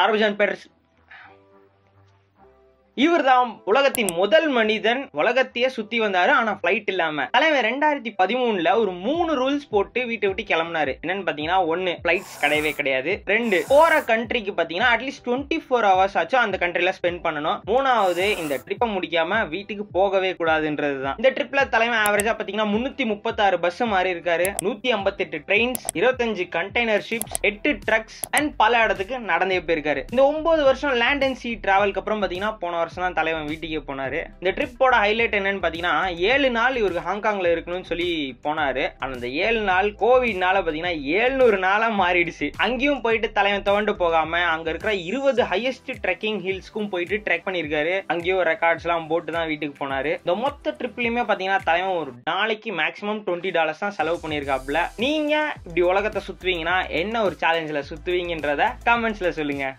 सार्वजन இவர் தான் உலகத்தின் முதல் மனிதன் உலகத்தையே சுத்தி வந்தாரு ஆனா பிளைட் இல்லாம தலைவர் ரெண்டாயிரத்தி பதிமூணுல ஒரு மூணு ரூல்ஸ் போட்டு வீட்டை விட்டு கிளம்புனாரு என்னன்னு பாத்தீங்கன்னா ஒன்னு பிளைட்ஸ் கிடையவே கிடையாது ரெண்டு போற கண்ட்ரிக்கு பாத்தீங்கன்னா அட்லீஸ்ட் டுவெண்ட்டி ஃபோர் ஹவர்ஸ் ஆச்சும் அந்த கண்ட்ரில ஸ்பெண்ட் பண்ணணும் மூணாவது இந்த ட்ரிப்பை முடிக்காம வீட்டுக்கு போகவே கூடாதுன்றது தான் இந்த ட்ரிப்ல தலைமை ஆவரேஜா பாத்தீங்கன்னா முன்னூத்தி முப்பத்தாறு பஸ் மாறி இருக்காரு நூத்தி ஐம்பத்தி எட்டு ட்ரெயின்ஸ் இருபத்தஞ்சு கண்டெய்னர் ஷிப்ஸ் எட்டு ட்ரக்ஸ் அண்ட் பல இடத்துக்கு நடந்தே போயிருக்காரு இந்த ஒன்பது வருஷம் லேண்ட் அண்ட் சி டிராவல்க்கு அப்புறம் பாத்தீங்கன்னா போன வருஷம் தான் தலைவன் வீட்டுக்கே போனார் இந்த ட்ரிப்போட ஹைலைட் என்னன்னு பார்த்தீங்கன்னா ஏழு நாள் இவருக்கு ஹாங்காங்கில் இருக்கணும்னு சொல்லி போனார் ஆனால் அந்த ஏழு நாள் கோவிட்னால பார்த்தீங்கன்னா ஏழ்நூறு நாளாக மாறிடுச்சு அங்கேயும் போயிட்டு தலைவன் துவண்டு போகாமல் அங்கே இருக்கிற இருபது ஹையஸ்ட் ட்ரெக்கிங் ஹில்ஸ்க்கும் போயிட்டு ட்ரெக் பண்ணியிருக்காரு அங்கேயும் ரெக்கார்ட்ஸ்லாம் போட்டு தான் வீட்டுக்கு போனார் இந்த மொத்த ட்ரிப்லையுமே பார்த்தீங்கன்னா தலைவன் ஒரு நாளைக்கு மேக்ஸிமம் டுவெண்ட்டி டாலர்ஸ் தான் செலவு பண்ணியிருக்காப்புல நீங்கள் இப்படி உலகத்தை சுற்றுவீங்கன்னா என்ன ஒரு சேலஞ்சில் சுற்றுவீங்கன்றத கமெண்ட்ஸில் சொல்லுங்கள்